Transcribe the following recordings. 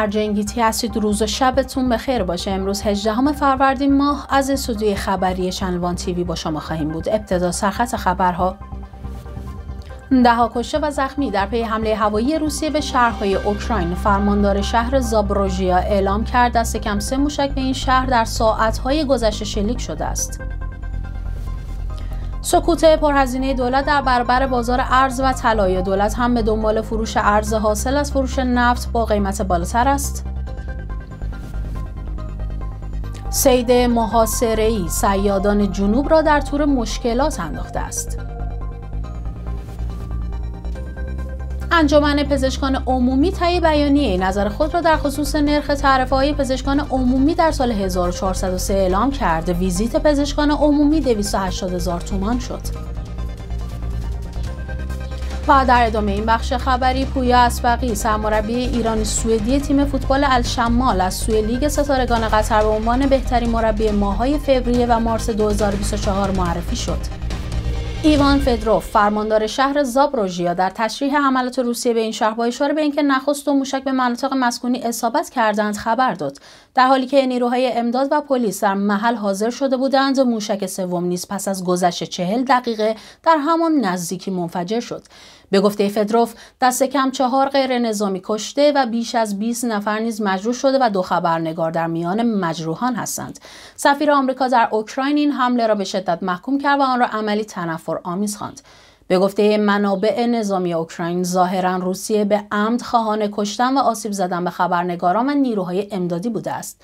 هر هستید روز و شبتون خیر باشه امروز 18 فروردین ماه از استودیوی خبری چنلوان تیوی با شما خواهیم بود ابتدا سرخط خبرها دها کشته و زخمی در پی حمله هوایی روسیه به شهرهای اوکراین فرماندار شهر زابروژیا اعلام کرد دست کم سه موشک به این شهر در ساعتهای گذشته شلیک شده است سکوت پرهزینه دولت در برابر بازار ارز و طلای دولت هم به دنبال فروش ارز حاصل از فروش نفت با قیمت بالاتر است. سید محاصره سیادان جنوب را در طور مشکلات انداخته است. انجمن پزشکان عمومی طی بیانیه نظر خود را در خصوص نرخ تعرفه های پزشکان عمومی در سال 1403 اعلام کرد. ویزیت پزشکان عمومی 280 هزار تومان شد. و در ادامه این بخش خبری پویا اسبقی سرمربی ایرانی سوئدی تیم فوتبال الشمال از سوی لیگ ستارگان قطر به عنوان بهترین مربی ماهای فوریه و مارس 2024 معرفی شد. ایوان فدروف فرماندار شهر زابروژیا در تشریح حملات روسیه به این شهر با اشاره به اینکه نخست و موشک به مناطق مسکونی اصابت کردند خبر داد در حالی که نیروهای امداد و پلیس در محل حاضر شده بودند موشک سوم نیز پس از گذشت چهل دقیقه در همان نزدیکی منفجر شد به گفته فدروف دست کم چهار غیر نظامی کشته و بیش از 20 نفر نیز مجروح شده و دو خبرنگار در میان مجروحان هستند سفیر آمریکا در اوکراین این حمله را به شدت محکوم کرد و آن را عملی تنفر آمیز خواند به گفته منابع نظامی اوکراین ظاهرا روسیه به عمد خواهان کشتن و آسیب زدن به خبرنگاران و نیروهای امدادی بوده است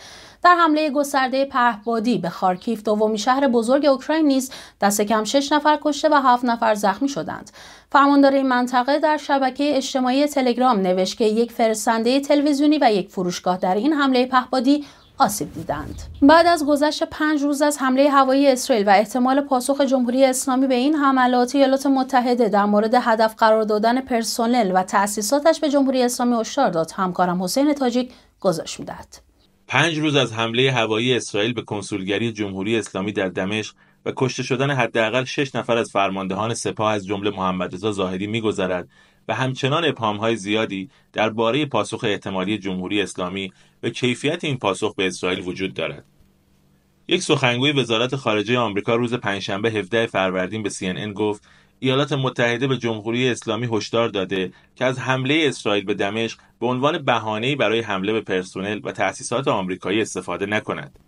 در حمله گسترده پهبادی به خارکیف دومین شهر بزرگ اوکراین نیز دست کم شش نفر کشته و هفت نفر زخمی شدند فرماندار این منطقه در شبکه اجتماعی تلگرام نوشت که یک فرستنده تلویزیونی و یک فروشگاه در این حمله پهبادی آسیب دیدند. بعد از گذشت پنج روز از حمله هوایی اسرائیل و احتمال پاسخ جمهوری اسلامی به این حملات ایالات متحده در مورد هدف قرار دادن پرسنل و تأسیساتش به جمهوری اسلامی هشدار داد همکارم حسین تاجیک گزارش میدهد پنج روز از حمله هوایی اسرائیل به کنسولگری جمهوری اسلامی در دمشق و کشته شدن حداقل شش نفر از فرماندهان سپاه از جمله محمد رضا زاهدی میگذرد و همچنان های زیادی درباره پاسخ احتمالی جمهوری اسلامی و کیفیت این پاسخ به اسرائیل وجود دارد یک سخنگوی وزارت خارجه آمریکا روز پنجشنبه 17 فروردین به CNN گفت ایالات متحده به جمهوری اسلامی هشدار داده که از حمله اسرائیل به دمشق به عنوان بهانه‌ای برای حمله به پرسنل و تأسیسات آمریکایی استفاده نکند.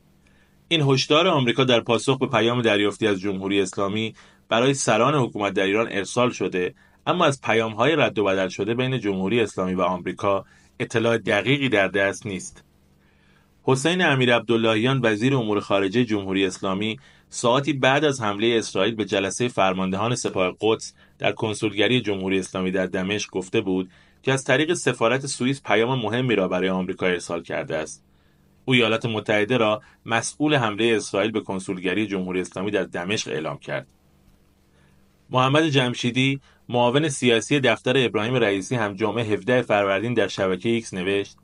این هشدار آمریکا در پاسخ به پیام دریافتی از جمهوری اسلامی برای سران حکومت در ایران ارسال شده اما از پیام‌های رد و بدل شده بین جمهوری اسلامی و آمریکا اطلاع دقیقی در دست نیست. حسین امیر عبداللهیان وزیر امور خارجه جمهوری اسلامی ساعتی بعد از حمله اسرائیل به جلسه فرماندهان سپاه قدس در کنسولگری جمهوری اسلامی در دمشق گفته بود که از طریق سفارت سوئیس پیام مهمی را برای آمریکا ارسال کرده است او ایالات متحده را مسئول حمله اسرائیل به کنسولگری جمهوری اسلامی در دمشق اعلام کرد محمد جمشیدی معاون سیاسی دفتر ابراهیم رئیسی هم جمعه 17 فروردین در شبکه ایکس نوشت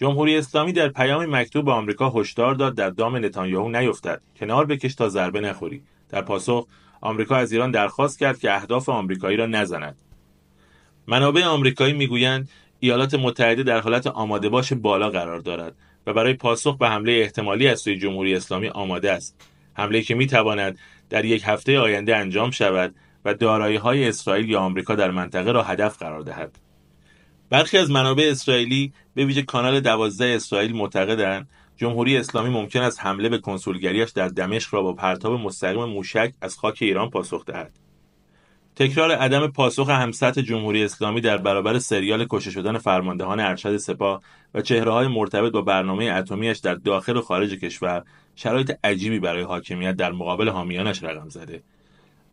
جمهوری اسلامی در پیام مکتوب به آمریکا هشدار داد در دام نتانیاهو نیفتد کنار بکش تا ضربه نخوری در پاسخ آمریکا از ایران درخواست کرد که اهداف آمریکایی را نزند منابع آمریکایی میگویند ایالات متحده در حالت آماده باش بالا قرار دارد و برای پاسخ به حمله احتمالی از سوی جمهوری اسلامی آماده است حمله که میتواند در یک هفته آینده انجام شود و دارایی های اسرائیل یا آمریکا در منطقه را هدف قرار دهد برخی از منابع اسرائیلی به ویژه کانال دوازده اسرائیل معتقدند جمهوری اسلامی ممکن است حمله به کنسولگریش در دمشق را با پرتاب مستقیم موشک از خاک ایران پاسخ دهد تکرار عدم پاسخ همسط جمهوری اسلامی در برابر سریال کشته شدن فرماندهان ارشد سپاه و چهره های مرتبط با برنامه اتمیش در داخل و خارج کشور شرایط عجیبی برای حاکمیت در مقابل حامیانش رقم زده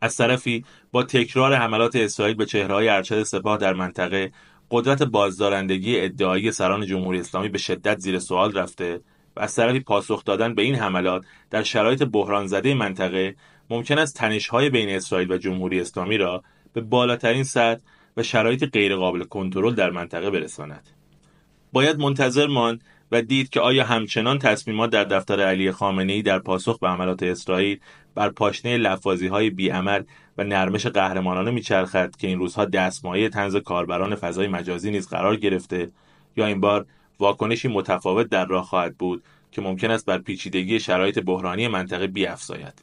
از طرفی با تکرار حملات اسرائیل به چهره های ارشد سپاه در منطقه قدرت بازدارندگی ادعایی سران جمهوری اسلامی به شدت زیر سوال رفته و از طرفی پاسخ دادن به این حملات در شرایط بحران زده منطقه ممکن است تنش‌های بین اسرائیل و جمهوری اسلامی را به بالاترین سطح و شرایط غیرقابل کنترل در منطقه برساند. باید منتظر ماند و دید که آیا همچنان تصمیمات در دفتر علی خامنه‌ای در پاسخ به حملات اسرائیل بر پاشنه لفاظی های و نرمش قهرمانانه میچرخد که این روزها دستمایه تنز کاربران فضای مجازی نیز قرار گرفته یا این بار واکنشی متفاوت در راه خواهد بود که ممکن است بر پیچیدگی شرایط بحرانی منطقه بیافزاید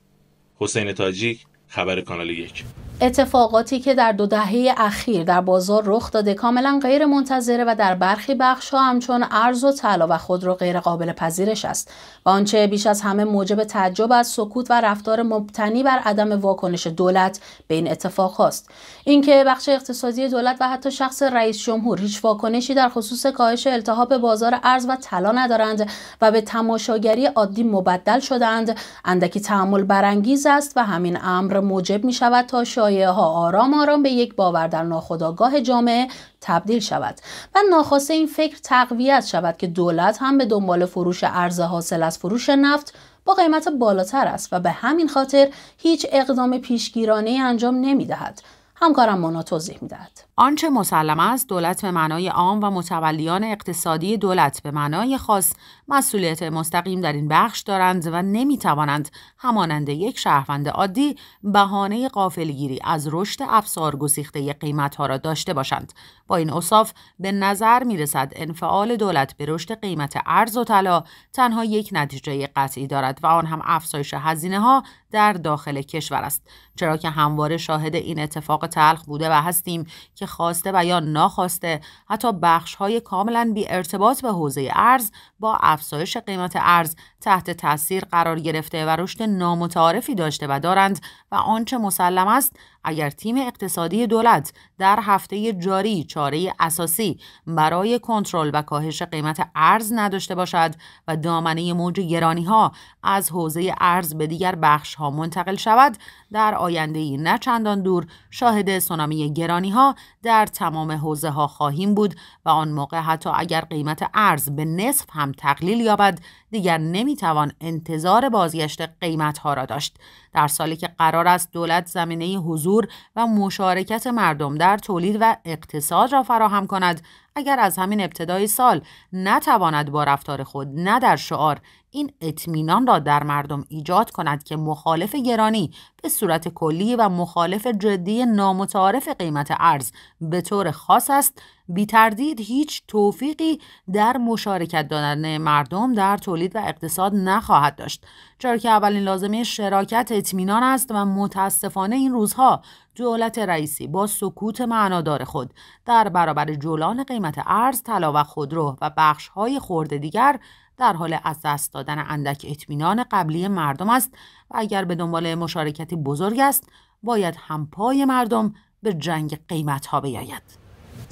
حسین تاجیک خبر کانال یک اتفاقاتی که در دو دهه اخیر در بازار رخ داده کاملا غیر منتظره و در برخی بخش ها همچون ارز و طلا و خودرو غیر قابل پذیرش است و آنچه بیش از همه موجب تعجب از سکوت و رفتار مبتنی بر عدم واکنش دولت به این اتفاق هاست اینکه بخش اقتصادی دولت و حتی شخص رئیس جمهور هیچ واکنشی در خصوص کاهش التهاب بازار ارز و طلا ندارند و به تماشاگری عادی مبدل شدند اندکی تحمل برانگیز است و همین امر موجب می شود تا شاید شایعه آرام آرام به یک باور در ناخودآگاه جامعه تبدیل شود و ناخواسته این فکر تقویت شود که دولت هم به دنبال فروش ارز حاصل از فروش نفت با قیمت بالاتر است و به همین خاطر هیچ اقدام پیشگیرانه انجام نمی دهد. همکارم مانا توضیح میدهد آنچه مسلم است دولت به معنای عام و متولیان اقتصادی دولت به معنای خاص مسئولیت مستقیم در این بخش دارند و نمیتوانند همانند یک شهروند عادی بهانه قافلگیری از رشد افسار گسیخته قیمت ها را داشته باشند با این اصاف به نظر میرسد انفعال دولت به رشد قیمت ارز و طلا تنها یک نتیجه قطعی دارد و آن هم افزایش هزینه ها در داخل کشور است چرا که همواره شاهد این اتفاق تلخ بوده و هستیم که خواسته و یا ناخواسته حتی بخش های کاملا بی ارتباط به حوزه ارز با افزایش قیمت ارز تحت تاثیر قرار گرفته و رشد نامتعارفی داشته و دارند و آنچه مسلم است اگر تیم اقتصادی دولت در هفته جاری چاره اساسی برای کنترل و کاهش قیمت ارز نداشته باشد و دامنه موج گرانی ها از حوزه ارز به دیگر بخش ها منتقل شود در آینده ای نه چندان دور شاهد سونامی گرانی ها در تمام حوزه ها خواهیم بود و آن موقع حتی اگر قیمت ارز به نصف هم تقلیل یابد دیگر نمیتوان انتظار بازگشت قیمت ها را داشت در سالی که قرار است دولت زمینه حضور حضور و مشارکت مردم در تولید و اقتصاد را فراهم کند اگر از همین ابتدای سال نتواند با رفتار خود نه در شعار این اطمینان را در مردم ایجاد کند که مخالف گرانی به صورت کلی و مخالف جدی نامتعارف قیمت ارز به طور خاص است بی تردید هیچ توفیقی در مشارکت دادن مردم در تولید و اقتصاد نخواهد داشت چرا که اولین لازمه شراکت اطمینان است و متاسفانه این روزها دولت رئیسی با سکوت معنادار خود در برابر جولان قیمت ارز طلا و خودرو و بخشهای خورده دیگر در حال از دست دادن اندک اطمینان قبلی مردم است و اگر به دنبال مشارکتی بزرگ است باید هم پای مردم به جنگ قیمت ها بیاید.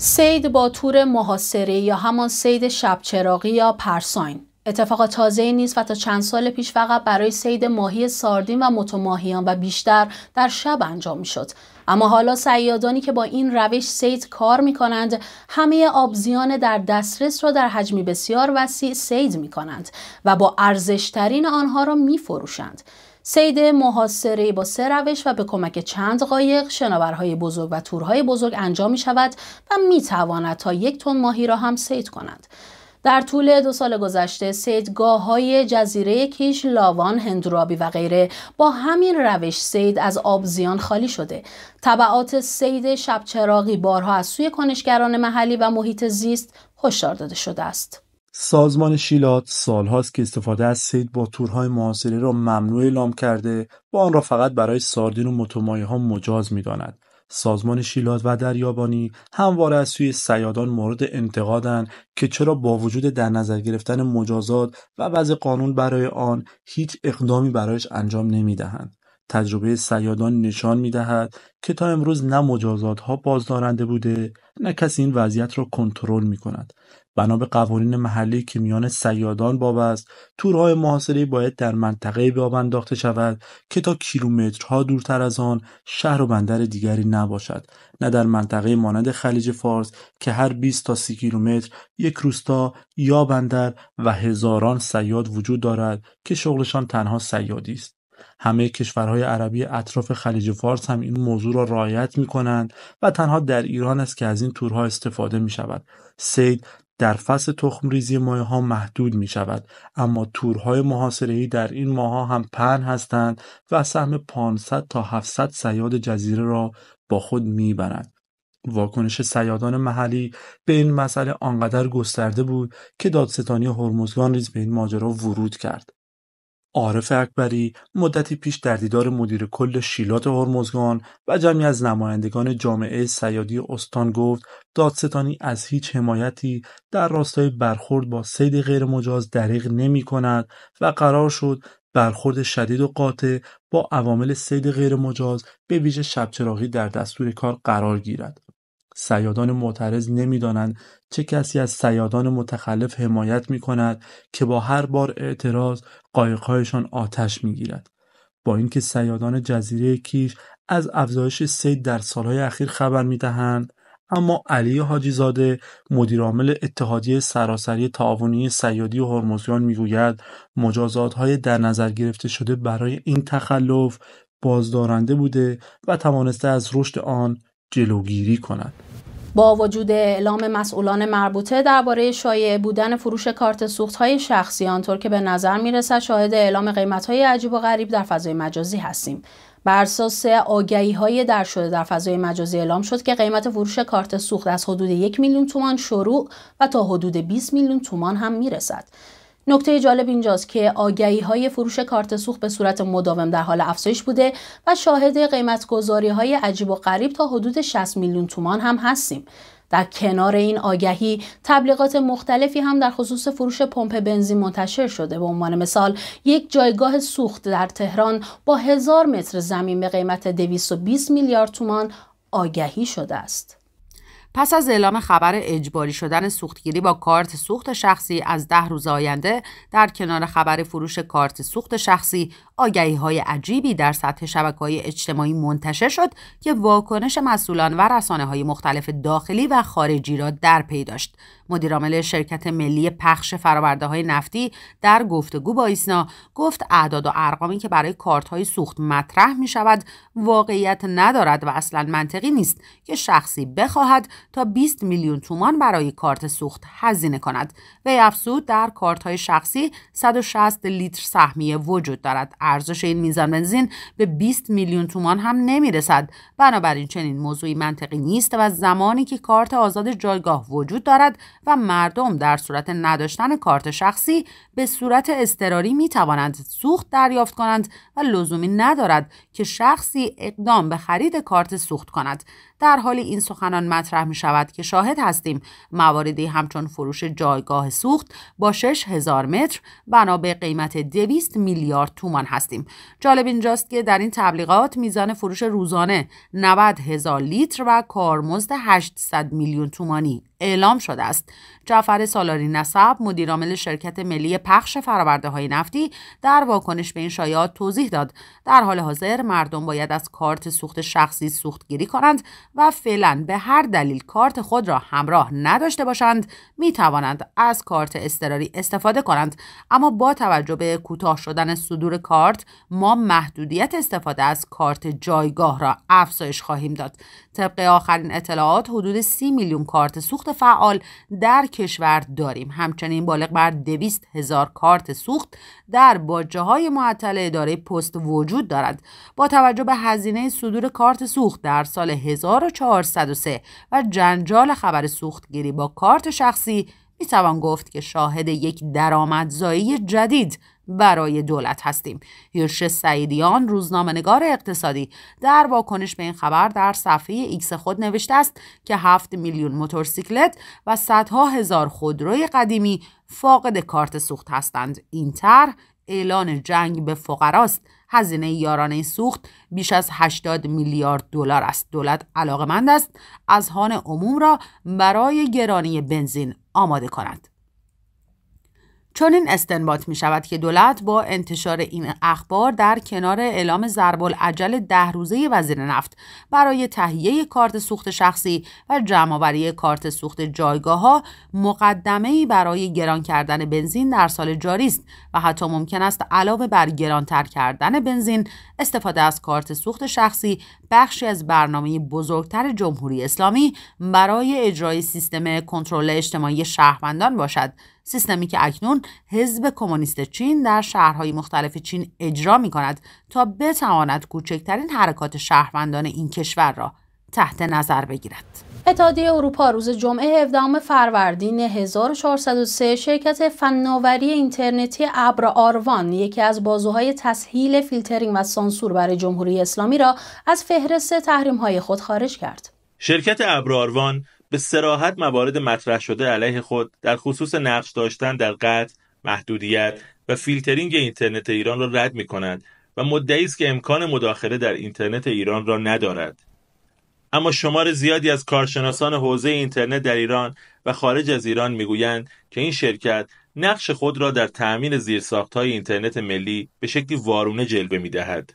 سید با تور محاصره یا همان سید شبچراغی یا پرساین اتفاق تازه نیست و تا چند سال پیش فقط برای سید ماهی ساردین و متماهیان و بیشتر در شب انجام می شد. اما حالا سیادانی که با این روش سید کار می کنند همه آبزیان در دسترس را در حجمی بسیار وسیع سید می کنند و با ارزشترین آنها را می فروشند. سید محاصره با سه روش و به کمک چند قایق شناورهای بزرگ و تورهای بزرگ انجام می شود و می تواند تا یک تن ماهی را هم سید کند. در طول دو سال گذشته سیدگاه های جزیره کیش، لاوان، هندرابی و غیره با همین روش سید از آب زیان خالی شده. طبعات سید شبچراغی بارها از سوی کنشگران محلی و محیط زیست هشدار داده شده است. سازمان شیلات سالهاست که استفاده از سید با تورهای محاصره را ممنوع اعلام کرده و آن را فقط برای ساردین و متمایه ها مجاز می داند. سازمان شیلات و دریابانی همواره از سوی سیادان مورد انتقادند که چرا با وجود در نظر گرفتن مجازات و وضع قانون برای آن هیچ اقدامی برایش انجام نمی دهند تجربه سیادان نشان می دهد که تا امروز نه مجازات ها بازدارنده بوده نه کسی این وضعیت را کنترل می کند بنا به قوانین محلی که میان سیادان باب است تورهای محاصره باید در منطقه به آب انداخته شود که تا کیلومترها دورتر از آن شهر و بندر دیگری نباشد نه در منطقه مانند خلیج فارس که هر 20 تا 30 کیلومتر یک روستا یا بندر و هزاران سیاد وجود دارد که شغلشان تنها سیادی است همه کشورهای عربی اطراف خلیج فارس هم این موضوع را رعایت می کنند و تنها در ایران است که از این تورها استفاده می شود. سید در فصل تخمریزی ها محدود می شود اما تورهای ای در این ها هم پن هستند و سهم 500 تا 700 سیاد جزیره را با خود می برند. واکنش سیادان محلی به این مسئله آنقدر گسترده بود که دادستانی هرمزگان ریز به این ماجرا ورود کرد عارف اکبری مدتی پیش در دیدار مدیر کل شیلات هرمزگان و جمعی از نمایندگان جامعه سیادی استان گفت دادستانی از هیچ حمایتی در راستای برخورد با سید غیرمجاز دریغ نمی کند و قرار شد برخورد شدید و قاطع با عوامل سید غیرمجاز به ویژه شبچراغی در دستور کار قرار گیرد سیادان معترض نمیدانند چه کسی از سیادان متخلف حمایت می کند که با هر بار اعتراض قایقهایشان آتش می گیرد. با اینکه سیادان جزیره کیش از افزایش سید در سالهای اخیر خبر می دهند اما علی حاجی زاده مدیرعامل اتحادیه سراسری تعاونی سیادی و هرمزگان میگوید مجازات های در نظر گرفته شده برای این تخلف بازدارنده بوده و توانسته از رشد آن جلوگیری کند با وجود اعلام مسئولان مربوطه درباره شایع بودن فروش کارت های شخصی آنطور که به نظر رسد شاهد اعلام های عجیب و غریب در فضای مجازی هستیم بر اساس آگهی های در شده در فضای مجازی اعلام شد که قیمت فروش کارت سوخت از حدود یک میلیون تومان شروع و تا حدود 20 میلیون تومان هم میرسد نکته جالب اینجاست که آگهی های فروش کارت سوخت به صورت مداوم در حال افزایش بوده و شاهد قیمتگذاری های عجیب و غریب تا حدود 60 میلیون تومان هم هستیم. در کنار این آگهی تبلیغات مختلفی هم در خصوص فروش پمپ بنزین منتشر شده به عنوان مثال یک جایگاه سوخت در تهران با هزار متر زمین به قیمت 220 میلیارد تومان آگهی شده است پس از اعلام خبر اجباری شدن سوختگیری با کارت سوخت شخصی از ده روز آینده در کنار خبر فروش کارت سوخت شخصی آگهی های عجیبی در سطح شبکه های اجتماعی منتشر شد که واکنش مسئولان و رسانه های مختلف داخلی و خارجی را در پی داشت. مدیرعامل شرکت ملی پخش فرآورده های نفتی در گفتگو با ایسنا گفت اعداد و ارقامی که برای کارت های سوخت مطرح می شود واقعیت ندارد و اصلا منطقی نیست که شخصی بخواهد تا 20 میلیون تومان برای کارت سوخت هزینه کند. و افزود در کارت های شخصی 160 لیتر سهمیه وجود دارد. ارزش این میزان بنزین به 20 میلیون تومان هم نمیرسد بنابراین چنین موضوعی منطقی نیست و زمانی که کارت آزاد جایگاه وجود دارد و مردم در صورت نداشتن کارت شخصی به صورت اضطراری می سوخت دریافت کنند و لزومی ندارد که شخصی اقدام به خرید کارت سوخت کند در حالی این سخنان مطرح می شود که شاهد هستیم مواردی همچون فروش جایگاه سوخت با هزار متر بنا به قیمت 200 میلیارد تومان هستیم جالب اینجاست که در این تبلیغات میزان فروش روزانه 90 هزار لیتر و کارمزد 800 میلیون تومانی اعلام شده است جعفر سالاری نسب مدیرعامل شرکت ملی پخش فرآورده های نفتی در واکنش به این شایعات توضیح داد در حال حاضر مردم باید از کارت سوخت شخصی سوختگیری کنند و فعلا به هر دلیل کارت خود را همراه نداشته باشند می توانند از کارت اضطراری استفاده کنند اما با توجه به کوتاه شدن صدور کارت ما محدودیت استفاده از کارت جایگاه را افزایش خواهیم داد طبق آخرین اطلاعات حدود سی میلیون کارت سوخت فعال در کشور داریم همچنین بالغ بر دویست هزار کارت سوخت در باجه های معطل اداره پست وجود دارد با توجه به هزینه صدور کارت سوخت در سال 1403 و جنجال خبر سوختگیری با کارت شخصی توان گفت که شاهد یک درآمدزایی جدید برای دولت هستیم هیرش سعیدیان روزنامهنگار اقتصادی در واکنش به این خبر در صفحه ایکس خود نوشته است که 7 میلیون موتورسیکلت و صدها هزار خودروی قدیمی فاقد کارت سوخت هستند این طرح اعلان جنگ به فقراست هزینه یارانه سوخت بیش از 80 میلیارد دلار است دولت علاقمند است از هان عموم را برای گرانی بنزین آماده کند چون این استنباط می شود که دولت با انتشار این اخبار در کنار اعلام زربال عجل ده روزه وزیر نفت برای تهیه کارت سوخت شخصی و جمعآوری کارت سوخت جایگاه ها مقدمه برای گران کردن بنزین در سال جاری است و حتی ممکن است علاوه بر گرانتر کردن بنزین استفاده از کارت سوخت شخصی بخشی از برنامه بزرگتر جمهوری اسلامی برای اجرای سیستم کنترل اجتماعی شهروندان باشد سیستمی که اکنون حزب کمونیست چین در شهرهای مختلف چین اجرا می کند تا بتواند کوچکترین حرکات شهروندان این کشور را تحت نظر بگیرد اتحادیه اروپا روز جمعه 17 فروردین 1403 شرکت فناوری اینترنتی ابر آروان یکی از بازوهای تسهیل فیلترینگ و سانسور برای جمهوری اسلامی را از فهرست تحریم‌های خود خارج کرد. شرکت ابر آروان به سراحت موارد مطرح شده علیه خود در خصوص نقش داشتن در قطع، محدودیت و فیلترینگ اینترنت ایران را رد می کند و مدعی است که امکان مداخله در اینترنت ایران را ندارد. اما شمار زیادی از کارشناسان حوزه اینترنت در ایران و خارج از ایران میگویند که این شرکت نقش خود را در تأمین زیرساختهای اینترنت ملی به شکلی وارونه جلوه دهد.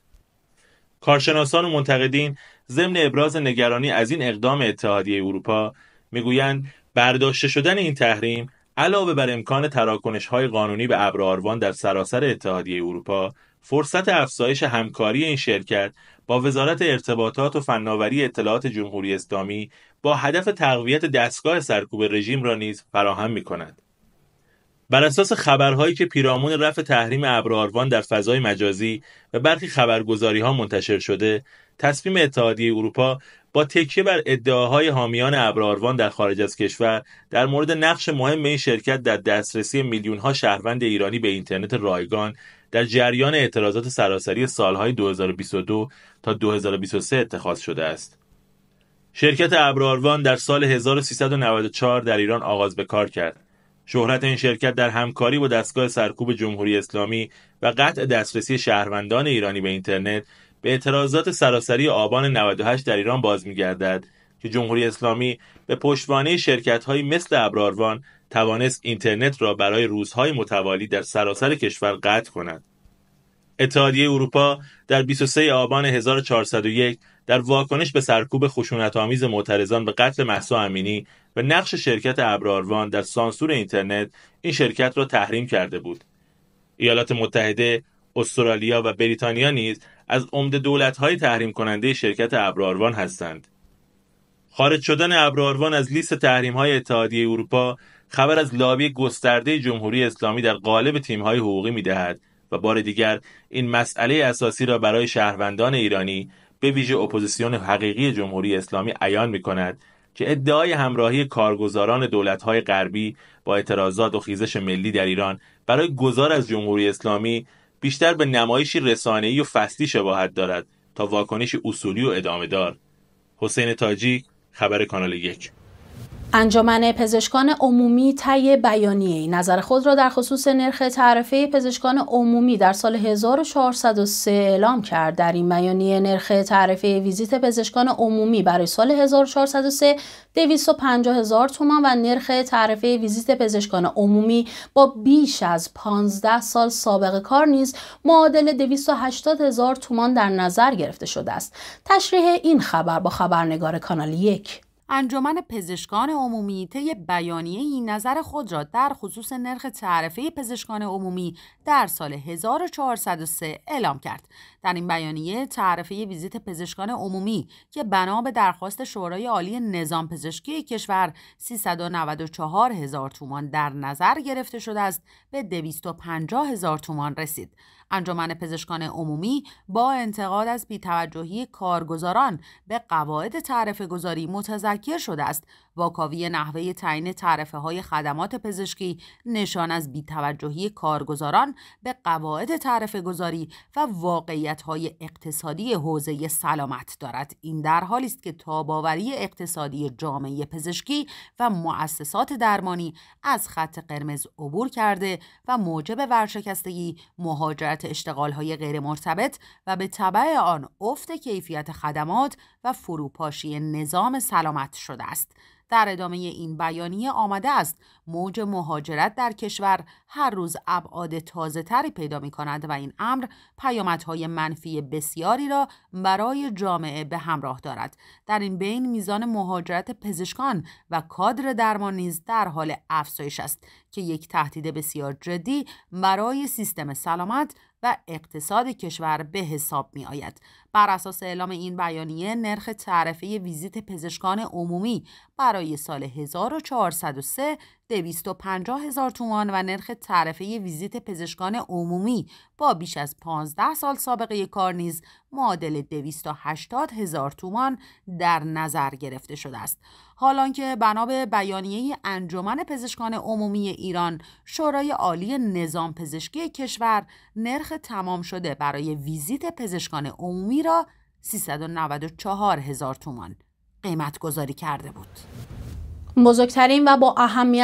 کارشناسان و منتقدین ضمن ابراز نگرانی از این اقدام اتحادیه اروپا میگویند برداشته شدن این تحریم علاوه بر امکان تراکنش های قانونی به ابراروان در سراسر اتحادیه اروپا فرصت افزایش همکاری این شرکت با وزارت ارتباطات و فناوری اطلاعات جمهوری اسلامی با هدف تقویت دستگاه سرکوب رژیم را نیز فراهم می کند. بر اساس خبرهایی که پیرامون رفع تحریم ابراروان در فضای مجازی و برخی خبرگزاری ها منتشر شده، تصمیم اتحادیه اروپا با تکیه بر ادعاهای حامیان ابراروان در خارج از کشور در مورد نقش مهم این شرکت در دسترسی میلیونها شهروند ایرانی به اینترنت رایگان در جریان اعتراضات سراسری سالهای 2022 تا 2023 اتخاذ شده است. شرکت ابراروان در سال 1394 در ایران آغاز به کار کرد. شهرت این شرکت در همکاری با دستگاه سرکوب جمهوری اسلامی و قطع دسترسی شهروندان ایرانی به اینترنت به اعتراضات سراسری آبان 98 در ایران باز می‌گردد که جمهوری اسلامی به پشتوانه شرکت‌هایی مثل ابراروان توانست اینترنت را برای روزهای متوالی در سراسر کشور قطع کند. اتحادیه اروپا در 23 آبان 1401 در واکنش به سرکوب خشونت آمیز معترضان به قتل محسا امینی و نقش شرکت ابراروان در سانسور اینترنت این شرکت را تحریم کرده بود. ایالات متحده، استرالیا و بریتانیا نیز از عمده دولت‌های تحریم کننده شرکت ابراروان هستند. خارج شدن ابراروان از لیست تحریم‌های اتحادیه اروپا خبر از لابی گسترده جمهوری اسلامی در قالب تیمهای حقوقی میدهد و بار دیگر این مسئله اساسی را برای شهروندان ایرانی به ویژه اپوزیسیون حقیقی جمهوری اسلامی عیان می کند که ادعای همراهی کارگزاران دولتهای غربی با اعتراضات و خیزش ملی در ایران برای گذار از جمهوری اسلامی بیشتر به نمایشی رسانه‌ای و فصلی شباهت دارد تا واکنشی اصولی و ادامه دار حسین تاجی خبر کانال یک انجمن پزشکان عمومی طی بیانیه نظر خود را در خصوص نرخ تعرفه پزشکان عمومی در سال 1403 اعلام کرد در این بیانیه نرخ تعرفه ویزیت پزشکان عمومی برای سال 1403 250 هزار تومان و نرخ تعرفه ویزیت پزشکان عمومی با بیش از 15 سال سابقه کار نیز معادل 280 هزار تومان در نظر گرفته شده است تشریح این خبر با خبرنگار کانال یک انجمن پزشکان عمومی طی بیانیه این نظر خود را در خصوص نرخ تعرفه پزشکان عمومی در سال 1403 اعلام کرد. در این بیانیه تعرفه ویزیت پزشکان عمومی که بنا به درخواست شورای عالی نظام پزشکی کشور 394 هزار تومان در نظر گرفته شده است به 250 هزار تومان رسید. انجمن پزشکان عمومی با انتقاد از بیتوجهی کارگزاران به قواعد تعرف گذاری متذکر شده است واکاوی نحوه تعیین تعرفه های خدمات پزشکی نشان از بیتوجهی کارگزاران به قواعد تعرف گذاری و واقعیت های اقتصادی حوزه سلامت دارد این در حالی است که تاباوری اقتصادی جامعه پزشکی و مؤسسات درمانی از خط قرمز عبور کرده و موجب ورشکستگی مهاجرت های غیر مرتبط و به طبع آن افت کیفیت خدمات و فروپاشی نظام سلامت شده است. در ادامه این بیانیه آمده است موج مهاجرت در کشور هر روز ابعاد تازه تری پیدا می کند و این امر پیامدهای منفی بسیاری را برای جامعه به همراه دارد در این بین میزان مهاجرت پزشکان و کادر درمان نیز در حال افزایش است که یک تهدید بسیار جدی برای سیستم سلامت و اقتصاد کشور به حساب می آید بر اساس اعلام این بیانیه نرخ تعرفه ویزیت پزشکان عمومی برای سال 1403 250 هزار تومان و نرخ تعرفه ویزیت پزشکان عمومی با بیش از 15 سال سابقه کار نیز معادل 280 هزار تومان در نظر گرفته شده است. حالان که بنا به بیانیه انجمن پزشکان عمومی ایران شورای عالی نظام پزشکی کشور نرخ تمام شده برای ویزیت پزشکان عمومی را 394 هزار تومان قیمت گذاری کرده بود. بزرگترین و با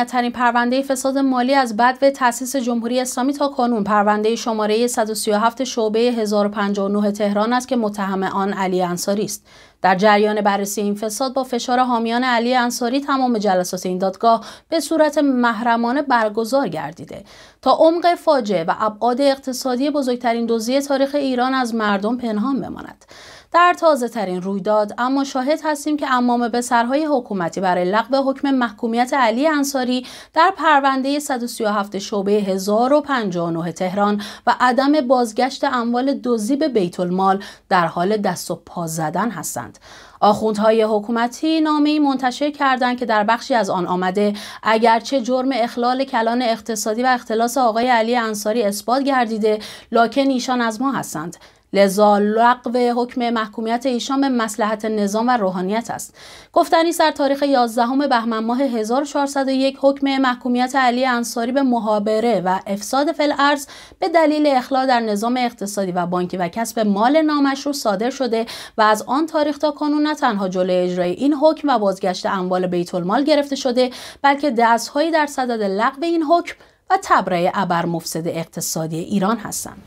ترین پرونده فساد مالی از بدو تاسیس جمهوری اسلامی تا کنون پرونده شماره 137 شعبه 1059 تهران است که متهم آن علی انصاری است در جریان بررسی این فساد با فشار حامیان علی انصاری تمام جلسات این دادگاه به صورت محرمانه برگزار گردیده تا عمق فاجعه و ابعاد اقتصادی بزرگترین دزدی تاریخ ایران از مردم پنهان بماند در تازه ترین رویداد اما شاهد هستیم که امامه به سرهای حکومتی برای لغو حکم محکومیت علی انصاری در پرونده 137 شعبه 1059 تهران و عدم بازگشت اموال دزدی به بیت المال در حال دست و پا زدن هستند. آخوندهای حکومتی نامه‌ای منتشر کردند که در بخشی از آن آمده اگرچه جرم اخلال کلان اقتصادی و اختلاس آقای علی انصاری اثبات گردیده لاکن ایشان از ما هستند لذا لغو حکم محکومیت ایشان به مسلحت نظام و روحانیت است گفتنی سر تاریخ 11 بهمن ماه 1401 حکم محکومیت علی انصاری به محابره و افساد فلعرز به دلیل اخلاق در نظام اقتصادی و بانکی و کسب مال نامشروع صادر شده و از آن تاریخ تا کنون نه تنها جلوی اجرای این حکم و بازگشت اموال بیت المال گرفته شده بلکه دستهایی در صدد لغو این حکم و تبرئه ابر مفسد اقتصادی ایران هستند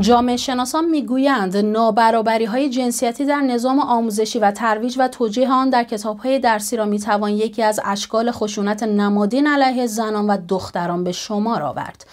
جامعه شناسان میگویند نابرابری های جنسیتی در نظام آموزشی و ترویج و توجیه آن در کتاب های درسی را میتوان یکی از اشکال خشونت نمادین علیه زنان و دختران به شمار آورد.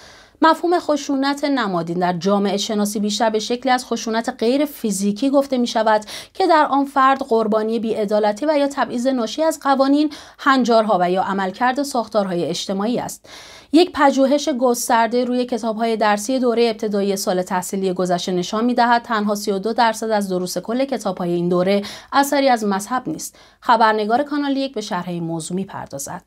مفهوم خشونت نمادین در جامعه شناسی بیشتر به شکلی از خشونت غیر فیزیکی گفته می شود که در آن فرد قربانی بیعدالتی و یا تبعیض ناشی از قوانین، هنجارها و یا عملکرد ساختارهای اجتماعی است. یک پژوهش گسترده روی کتابهای درسی دوره ابتدایی سال تحصیلی گذشته نشان میدهد تنها 32 درصد از دروس کل کتابهای این دوره اثری از مذهب نیست خبرنگار کانال یک به شرح موضوع پردازد.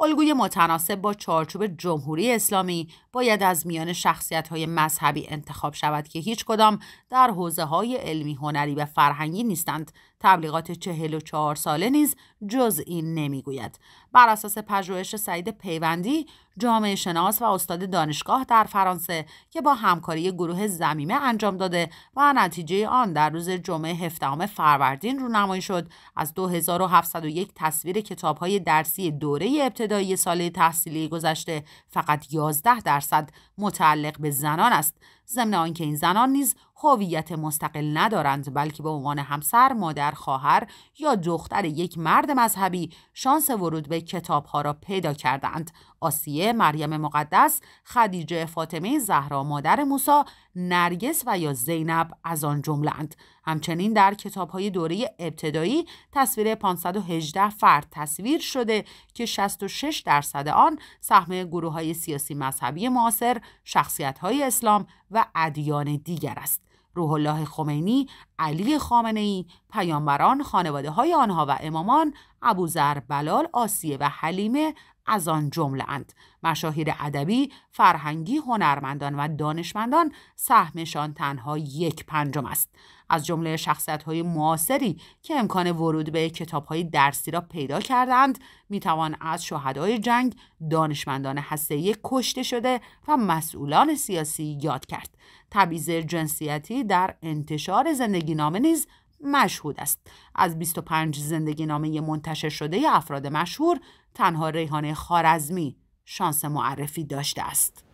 الگوی متناسب با چارچوب جمهوری اسلامی باید از میان شخصیت های مذهبی انتخاب شود که هیچ کدام در حوزه های علمی هنری و فرهنگی نیستند تبلیغات چهل و چهار ساله نیز جز این نمیگوید بر اساس پژوهش سعید پیوندی جامعه شناس و استاد دانشگاه در فرانسه که با همکاری گروه زمیمه انجام داده و نتیجه آن در روز جمعه هفتم فروردین رونمایی شد از 2701 تصویر کتابهای درسی دوره ابتدایی سال تحصیلی گذشته فقط 11 در. درصد متعلق به زنان است ضمن آنکه این زنان نیز هویت مستقل ندارند بلکه به عنوان همسر، مادر، خواهر یا دختر یک مرد مذهبی شانس ورود به کتابها را پیدا کردند. آسیه، مریم مقدس، خدیجه، فاطمه زهرا، مادر موسا، نرگس و یا زینب از آن جملند. همچنین در کتابهای دوره ابتدایی تصویر 518 فرد تصویر شده که 66 درصد آن سهم گروه های سیاسی مذهبی معاصر، شخصیت های اسلام و ادیان دیگر است. روح الله خمینی، علی ای، پیامبران، خانواده های آنها و امامان، ابوذر بلال، آسیه و حلیمه از آن جمله اند مشاهیر ادبی فرهنگی هنرمندان و دانشمندان سهمشان تنها یک پنجم است از جمله شخصیت های معاصری که امکان ورود به کتاب های درسی را پیدا کردند میتوان از شهدای جنگ دانشمندان هسته کشته شده و مسئولان سیاسی یاد کرد تبعیض جنسیتی در انتشار زندگی نامه نیز مشهود است از 25 زندگی نامه منتشر شده افراد مشهور تنها ریحانه خارزمی شانس معرفی داشته است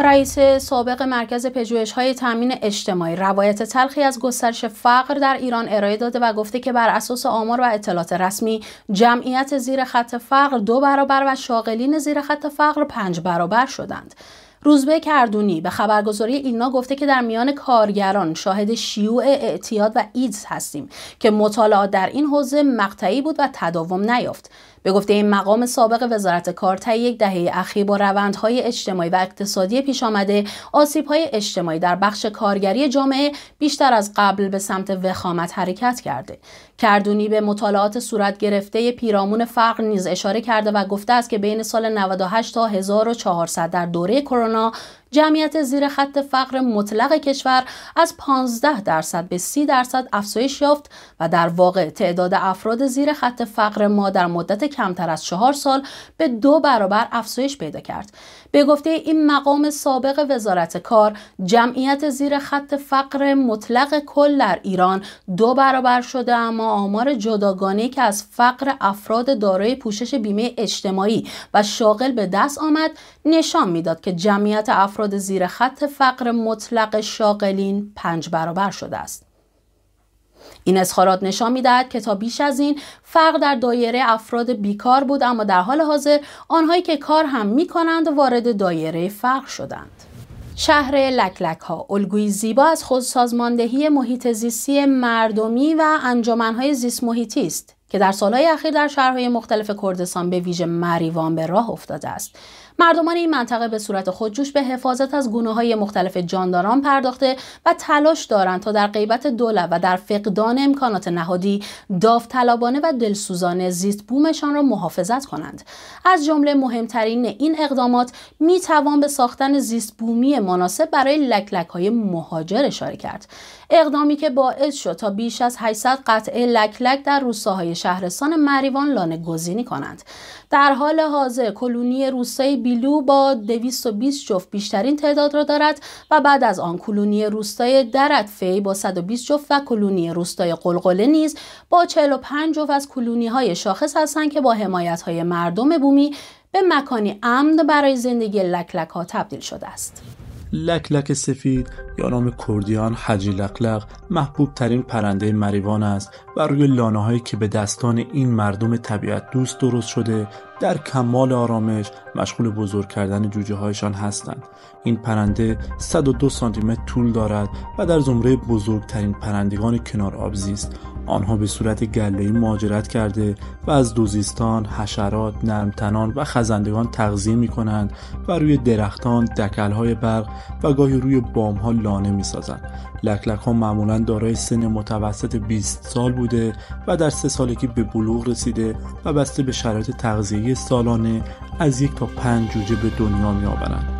رئیس سابق مرکز پجوهش های تامین اجتماعی روایت تلخی از گسترش فقر در ایران ارائه داده و گفته که بر اساس آمار و اطلاعات رسمی جمعیت زیر خط فقر دو برابر و شاغلین زیر خط فقر پنج برابر شدند روزبه کردونی به خبرگزاری ایلنا گفته که در میان کارگران شاهد شیوع اعتیاد و ایدز هستیم که مطالعات در این حوزه مقطعی بود و تداوم نیافت به گفته این مقام سابق وزارت کار طی یک دهه اخیر با روندهای اجتماعی و اقتصادی پیش آمده آسیبهای اجتماعی در بخش کارگری جامعه بیشتر از قبل به سمت وخامت حرکت کرده کردونی به مطالعات صورت گرفته پیرامون فقر نیز اشاره کرده و گفته است که بین سال 98 تا 1400 در دوره کرونا جمعیت زیر خط فقر مطلق کشور از 15 درصد به 30 درصد افزایش یافت و در واقع تعداد افراد زیر خط فقر ما در مدت کمتر از چهار سال به دو برابر افزایش پیدا کرد. به گفته این مقام سابق وزارت کار جمعیت زیر خط فقر مطلق کل در ایران دو برابر شده اما آمار جداگانه که از فقر افراد دارای پوشش بیمه اجتماعی و شاغل به دست آمد نشان میداد که جمعیت افراد زیر خط فقر مطلق شاغلین پنج برابر شده است این اظهارات نشان میدهد که تا بیش از این فرق در دایره افراد بیکار بود اما در حال حاضر آنهایی که کار هم می کنند وارد دایره فرق شدند. شهر لکلک ها الگوی زیبا از خودسازماندهی محیط زیستی مردمی و انجمنهای زیست محیطی است که در سالهای اخیر در شهرهای مختلف کردستان به ویژه مریوان به راه افتاده است مردمان این منطقه به صورت خودجوش به حفاظت از گونه های مختلف جانداران پرداخته و تلاش دارند تا در غیبت دولت و در فقدان امکانات نهادی داوطلبانه و دلسوزانه زیست بومشان را محافظت کنند از جمله مهمترین این اقدامات می توان به ساختن زیست بومی مناسب برای لکلک های مهاجر اشاره کرد اقدامی که باعث شد تا بیش از 800 قطعه لکلک در روستاهای شهرستان مریوان لانه گزینی کنند در حال حاضر کلونی روستای بیلو با 220 جفت بیشترین تعداد را دارد و بعد از آن کلونی روستای درتفی با 120 جفت و کلونی روستای قلقله نیز با 45 جفت از کلونی های شاخص هستند که با حمایت های مردم بومی به مکانی امن برای زندگی لکلک ها تبدیل شده است. لک لک سفید یا نام کردیان حجی لقلق محبوب ترین پرنده مریوان است و روی لانه هایی که به دستان این مردم طبیعت دوست درست شده در کمال آرامش مشغول بزرگ کردن جوجه هایشان هستند این پرنده 102 متر طول دارد و در زمره بزرگترین پرندگان کنار آبزی است آنها به صورت ای مهاجرت کرده و از دوزیستان، حشرات، نرمتنان و خزندگان تغذیه می کنند و روی درختان، دکلهای برق و گاهی روی بامها لانه می سازند. لکلک ها معمولا دارای سن متوسط 20 سال بوده و در سه سالگی به بلوغ رسیده و بسته به شرایط تغذیه سالانه از یک تا پنج جوجه به دنیا می آورند.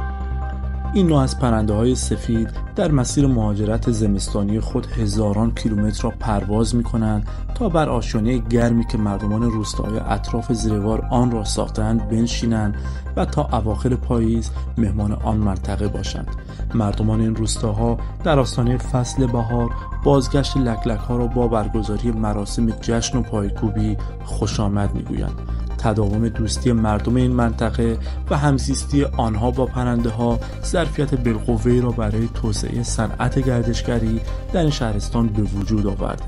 این نوع از پرنده های سفید در مسیر مهاجرت زمستانی خود هزاران کیلومتر را پرواز می کنند تا بر آشیانه گرمی که مردمان روستاهای اطراف زیروار آن را ساختند بنشینند و تا اواخر پاییز مهمان آن منطقه باشند مردمان این روستاها در آستانه فصل بهار بازگشت لکلک ها را با برگزاری مراسم جشن و پایکوبی خوش آمد میگویند تداوم دوستی مردم این منطقه و همزیستی آنها با پرنده ها ظرفیت بالقوه را برای توسعه صنعت گردشگری در این شهرستان به وجود آورده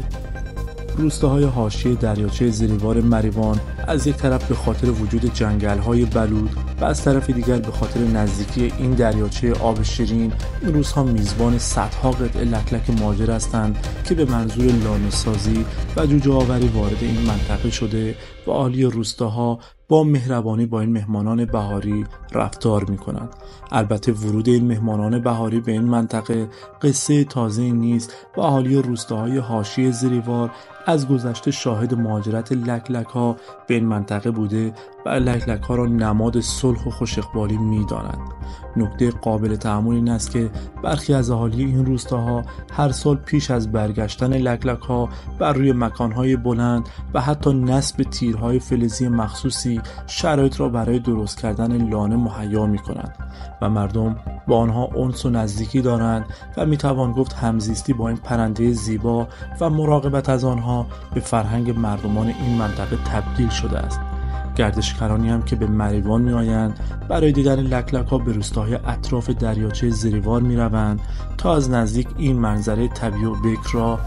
روستاهای حاشیه دریاچه زریوار مریوان از یک طرف به خاطر وجود جنگل های بلود و از طرف دیگر به خاطر نزدیکی این دریاچه آب شیرین این روزها میزبان صدها قطعه لکلک ماجر هستند که به منظور لانه سازی و جوجه آوری وارد این منطقه شده و عالی روستاها با مهربانی با این مهمانان بهاری رفتار می کنند. البته ورود این مهمانان بهاری به این منطقه قصه تازه نیست و اهالی روستاهای حاشیه زیریوار از گذشته شاهد مهاجرت لکلک ها به این منطقه بوده و لکلک ها را نماد صلح و خوش اقبالی می دانند. نکته قابل تعمل این است که برخی از اهالی این روستاها هر سال پیش از برگشتن لکلک ها بر روی های بلند و حتی نصب تیرهای فلزی مخصوصی شرایط را برای درست کردن لانه مهیا می کنند و مردم با آنها انس و نزدیکی دارند و می توان گفت همزیستی با این پرنده زیبا و مراقبت از آنها به فرهنگ مردمان این منطقه تبدیل شده شده است گردشگرانی هم که به مریوان می آیند برای دیدن لکلک ها به روستاهای اطراف دریاچه زریوار می روند تا از نزدیک این منظره طبیعی و بکر را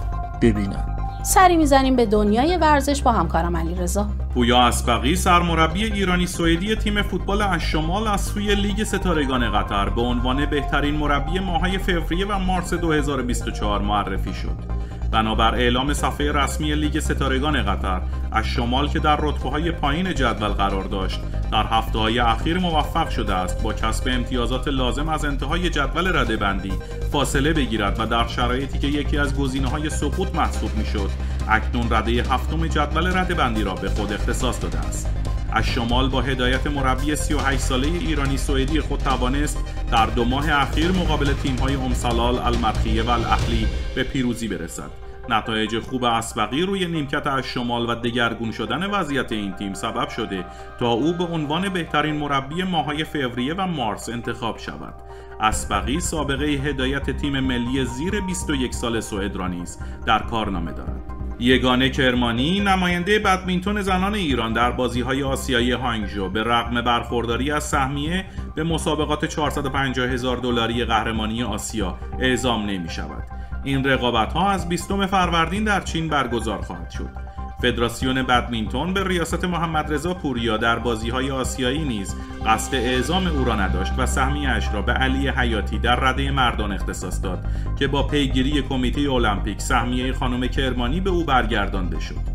ببینند سری میزنیم به دنیای ورزش با همکارم علی رضا بویا اسبقی سرمربی ایرانی سوئدی تیم فوتبال از شمال از سوی لیگ ستارگان قطر به عنوان بهترین مربی ماهای فوریه و مارس 2024 معرفی شد بنابر اعلام صفحه رسمی لیگ ستارگان قطر از شمال که در رتبه های پایین جدول قرار داشت در هفته های اخیر موفق شده است با کسب امتیازات لازم از انتهای جدول رده بندی فاصله بگیرد و در شرایطی که یکی از گزینه های سقوط محسوب شد اکنون رده هفتم جدول رده بندی را به خود اختصاص داده است از شمال با هدایت مربی 38 ساله ایرانی سوئدی خود توانست در دو ماه اخیر مقابل تیم‌های امسلال، المرخیه و الاهلی به پیروزی برسد. نتایج خوب اسبقی روی نیمکت از شمال و دگرگون شدن وضعیت این تیم سبب شده تا او به عنوان بهترین مربی ماهای فوریه و مارس انتخاب شود. اسبقی سابقه هدایت تیم ملی زیر 21 سال سوئد را نیز در کارنامه دارد. یگانه کرمانی نماینده بدمینتون زنان ایران در بازی های آسیایی هانگجو به رغم برخورداری از سهمیه به مسابقات 450 هزار دلاری قهرمانی آسیا اعزام نمی شود. این رقابت ها از 20 فروردین در چین برگزار خواهد شد. فدراسیون بدمینتون به ریاست محمد رضا پوریا در بازی های آسیایی نیز قصد اعزام او را نداشت و سهمیش را به علی حیاتی در رده مردان اختصاص داد که با پیگیری کمیته المپیک سهمیه خانم کرمانی به او برگردانده شد.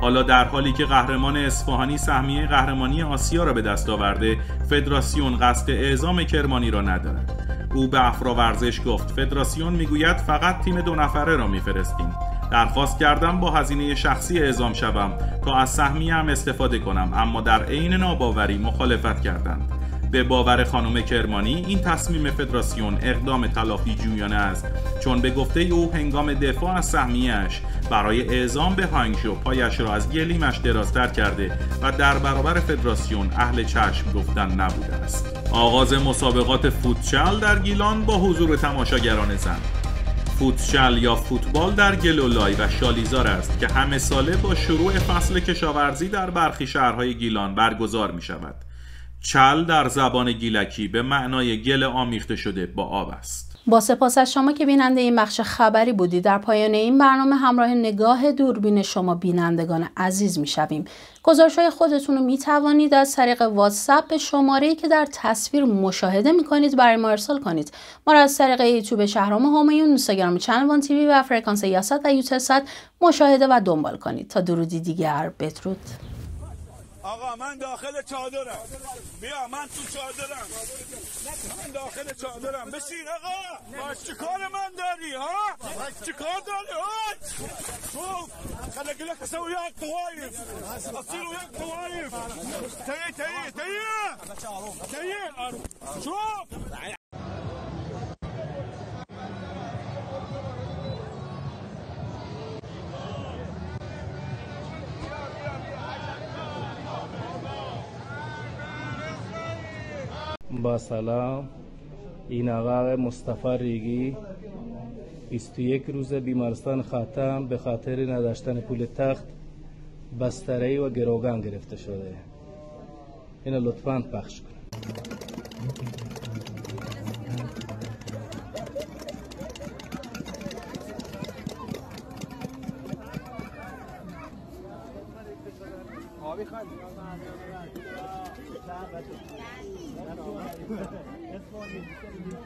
حالا در حالی که قهرمان اصفهانی سهمیه قهرمانی آسیا را به دست آورده فدراسیون قصد اعزام کرمانی را ندارد او به افراورزش گفت فدراسیون میگوید فقط تیم دو نفره را میفرستیم درخواست کردم با هزینه شخصی اعزام شوم تا از سهمی هم استفاده کنم اما در عین ناباوری مخالفت کردند به باور خانم کرمانی این تصمیم فدراسیون اقدام تلافی جویانه است چون به گفته او هنگام دفاع از سهمیش برای اعزام به هانگشو پایش را از گلیمش درازتر کرده و در برابر فدراسیون اهل چشم گفتن نبوده است آغاز مسابقات فوتچل در گیلان با حضور تماشاگران زن فوتشل یا فوتبال در گلولای و شالیزار است که همه ساله با شروع فصل کشاورزی در برخی شهرهای گیلان برگزار می شود. چل در زبان گیلکی به معنای گل آمیخته شده با آب است. با سپاس از شما که بیننده این بخش خبری بودی در پایان این برنامه همراه نگاه دوربین شما بینندگان عزیز شویم گزارش های خودتون رو توانید از طریق واتساپ به شماره که در تصویر مشاهده کنید برای ما ارسال کنید ما را از طریق یوتیوب شهرام هومیون اینستاگرام چنل وان تیوی و فرکانس یاست و یوتسات مشاهده و دنبال کنید تا درودی دیگر بدرود آقا من داخل چادرم بیا من تو چادرم من داخل چادرم بشین آقا باش چیکار من داری ها چیکار داری ها شوف خلینا اقول لک اسوی ویاک و یک ویاک تیه تیه تیه تیه شوف با سلام این آقا مصطفی ریگی 21 روز بیمارستان خاتم به خاطر نداشتن پول تخت بستری و گروگان گرفته شده اینا لطفاً پخش کنید Thank you.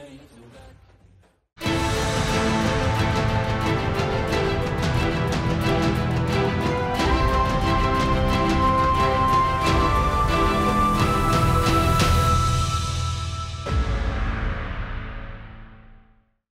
faith